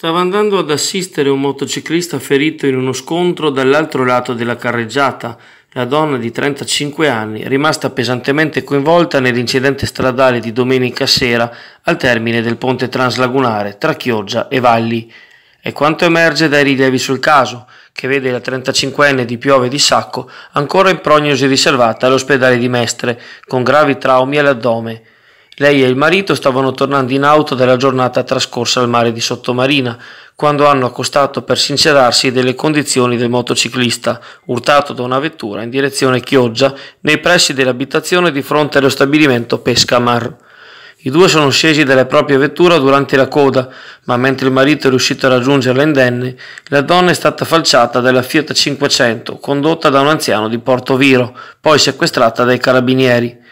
Stava andando ad assistere un motociclista ferito in uno scontro dall'altro lato della carreggiata. La donna di 35 anni, rimasta pesantemente coinvolta nell'incidente stradale di domenica sera al termine del ponte translagunare tra Chioggia e Valli. È quanto emerge dai rilievi sul caso, che vede la 35enne di Piove di Sacco ancora in prognosi riservata all'ospedale di Mestre, con gravi traumi all'addome. Lei e il marito stavano tornando in auto della giornata trascorsa al mare di Sottomarina, quando hanno accostato per sincerarsi delle condizioni del motociclista, urtato da una vettura in direzione Chioggia, nei pressi dell'abitazione di fronte allo stabilimento Pescamar. I due sono scesi dalla propria vettura durante la coda, ma mentre il marito è riuscito a raggiungerla indenne, la donna è stata falciata dalla Fiat 500, condotta da un anziano di Porto Viro, poi sequestrata dai carabinieri.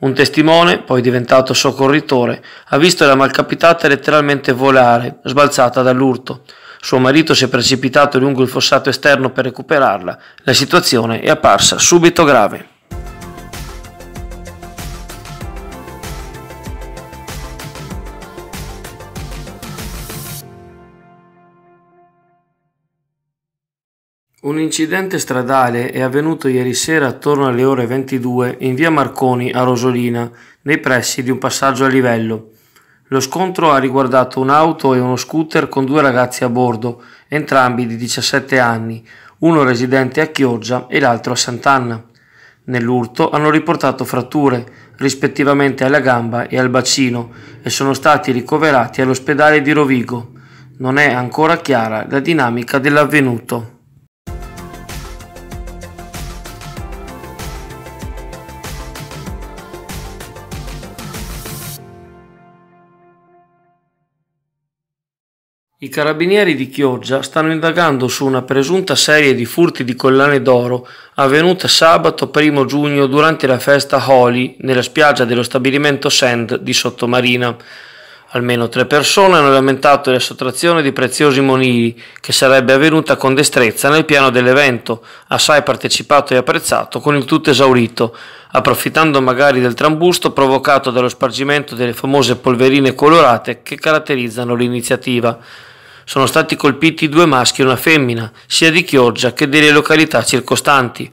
Un testimone, poi diventato soccorritore, ha visto la malcapitata letteralmente volare, sbalzata dall'urto. Suo marito si è precipitato lungo il fossato esterno per recuperarla. La situazione è apparsa subito grave. Un incidente stradale è avvenuto ieri sera attorno alle ore 22 in via Marconi a Rosolina, nei pressi di un passaggio a livello. Lo scontro ha riguardato un'auto e uno scooter con due ragazzi a bordo, entrambi di 17 anni, uno residente a Chioggia e l'altro a Sant'Anna. Nell'urto hanno riportato fratture, rispettivamente alla gamba e al bacino, e sono stati ricoverati all'ospedale di Rovigo. Non è ancora chiara la dinamica dell'avvenuto. I carabinieri di Chioggia stanno indagando su una presunta serie di furti di collane d'oro avvenuta sabato 1 giugno durante la festa Holi nella spiaggia dello stabilimento Sand di Sottomarina. Almeno tre persone hanno lamentato la sottrazione di preziosi monili che sarebbe avvenuta con destrezza nel piano dell'evento, assai partecipato e apprezzato con il tutto esaurito, approfittando magari del trambusto provocato dallo spargimento delle famose polverine colorate che caratterizzano l'iniziativa. Sono stati colpiti due maschi e una femmina, sia di Chioggia che delle località circostanti.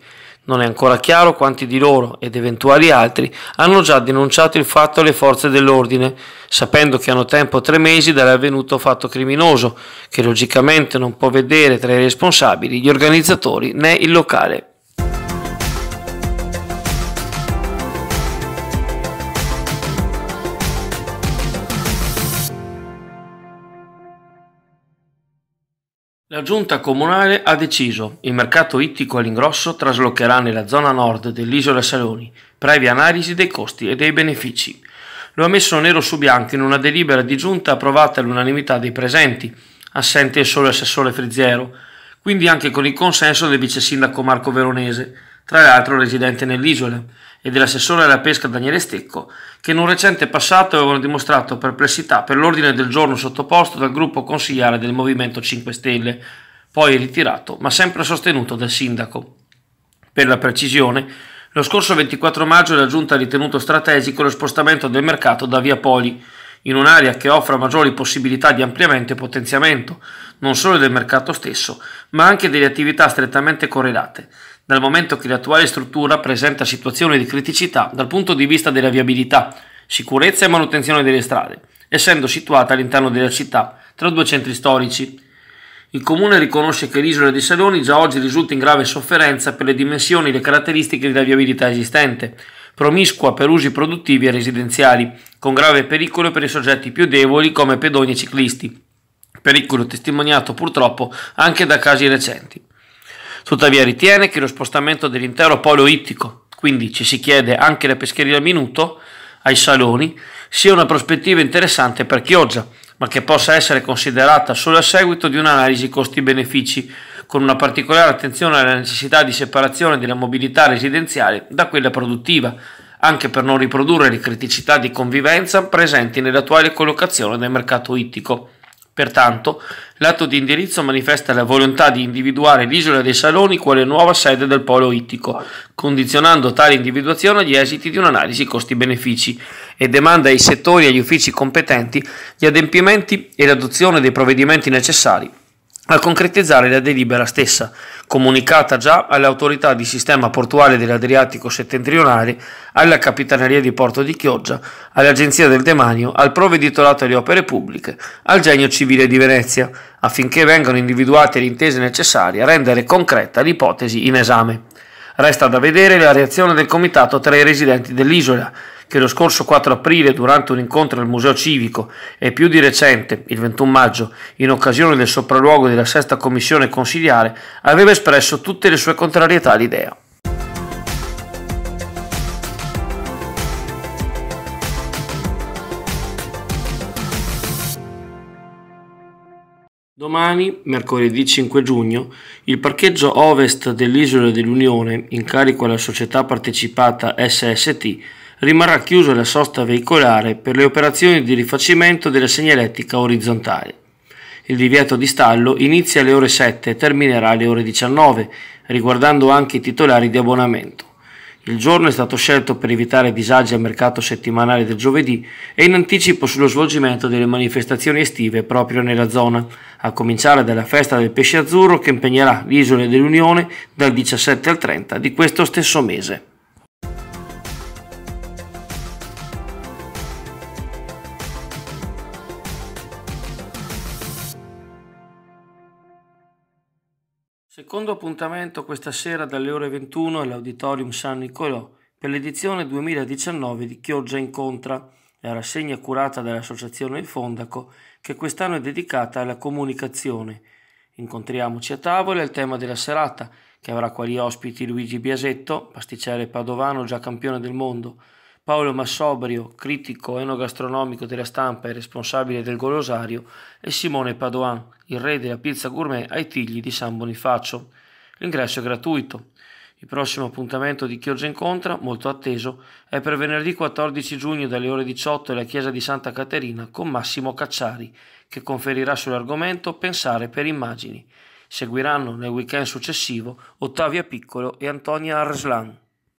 Non è ancora chiaro quanti di loro ed eventuali altri hanno già denunciato il fatto alle forze dell'ordine, sapendo che hanno tempo tre mesi dall'avvenuto fatto criminoso, che logicamente non può vedere tra i responsabili gli organizzatori né il locale. La giunta comunale ha deciso, il mercato ittico all'ingrosso traslocherà nella zona nord dell'isola Saloni, previa analisi dei costi e dei benefici. Lo ha messo nero su bianco in una delibera di giunta approvata all'unanimità dei presenti, assente solo assessore Friziero, quindi anche con il consenso del vice sindaco Marco Veronese, tra l'altro residente nell'isola, e dell'assessore alla pesca Daniele Stecco, che in un recente passato avevano dimostrato perplessità per l'ordine del giorno sottoposto dal gruppo consigliare del Movimento 5 Stelle, poi ritirato ma sempre sostenuto dal sindaco. Per la precisione, lo scorso 24 maggio la Giunta ha ritenuto strategico lo spostamento del mercato da Via Poli, in un'area che offre maggiori possibilità di ampliamento e potenziamento, non solo del mercato stesso, ma anche delle attività strettamente correlate, dal momento che l'attuale struttura presenta situazioni di criticità dal punto di vista della viabilità, sicurezza e manutenzione delle strade, essendo situata all'interno della città tra due centri storici. Il comune riconosce che l'isola di Saloni già oggi risulta in grave sofferenza per le dimensioni e le caratteristiche della viabilità esistente, promiscua per usi produttivi e residenziali, con grave pericolo per i soggetti più deboli come pedoni e ciclisti, pericolo testimoniato purtroppo anche da casi recenti. Tuttavia ritiene che lo spostamento dell'intero polo ittico, quindi ci si chiede anche la pescheria al minuto, ai saloni, sia una prospettiva interessante per Chioggia, ma che possa essere considerata solo a seguito di un'analisi costi-benefici, con una particolare attenzione alla necessità di separazione della mobilità residenziale da quella produttiva, anche per non riprodurre le criticità di convivenza presenti nell'attuale collocazione del mercato ittico. Pertanto, l'atto di indirizzo manifesta la volontà di individuare l'isola dei Saloni quale nuova sede del polo ittico, condizionando tale individuazione agli esiti di un'analisi costi-benefici e demanda ai settori e agli uffici competenti gli adempimenti e l'adozione dei provvedimenti necessari a concretizzare la delibera stessa, comunicata già alle autorità di sistema portuale dell'Adriatico settentrionale, alla Capitaneria di Porto di Chioggia, all'Agenzia del Demanio, al Provveditorato alle Opere Pubbliche, al Genio Civile di Venezia, affinché vengano individuate le intese necessarie a rendere concreta l'ipotesi in esame. Resta da vedere la reazione del comitato tra i residenti dell'isola, che lo scorso 4 aprile, durante un incontro al Museo Civico e più di recente, il 21 maggio, in occasione del sopralluogo della sesta commissione consiliare, aveva espresso tutte le sue contrarietà all'idea. Domani, mercoledì 5 giugno, il parcheggio ovest dell'isola dell'Unione, in carico alla società partecipata SST, rimarrà chiusa la sosta veicolare per le operazioni di rifacimento della segnalettica orizzontale. Il divieto di stallo inizia alle ore 7 e terminerà alle ore 19, riguardando anche i titolari di abbonamento. Il giorno è stato scelto per evitare disagi al mercato settimanale del giovedì e in anticipo sullo svolgimento delle manifestazioni estive proprio nella zona, a cominciare dalla festa del pesce azzurro che impegnerà l'isola dell'Unione dal 17 al 30 di questo stesso mese. Secondo appuntamento questa sera dalle ore 21 all'Auditorium San Nicolò per l'edizione 2019 di Chioggia Incontra, la rassegna curata dall'Associazione Il Fondaco che quest'anno è dedicata alla comunicazione. Incontriamoci a tavola e il tema della serata, che avrà quali ospiti Luigi Biasetto, pasticcere padovano già campione del mondo, Paolo Massobrio, critico enogastronomico della stampa e responsabile del golosario, e Simone Padoan, il re della pizza gourmet ai tigli di San Bonifacio. L'ingresso è gratuito. Il prossimo appuntamento di Chioggia Incontra, molto atteso, è per venerdì 14 giugno dalle ore 18 alla chiesa di Santa Caterina con Massimo Cacciari, che conferirà sull'argomento Pensare per immagini. Seguiranno nel weekend successivo Ottavia Piccolo e Antonia Arslan.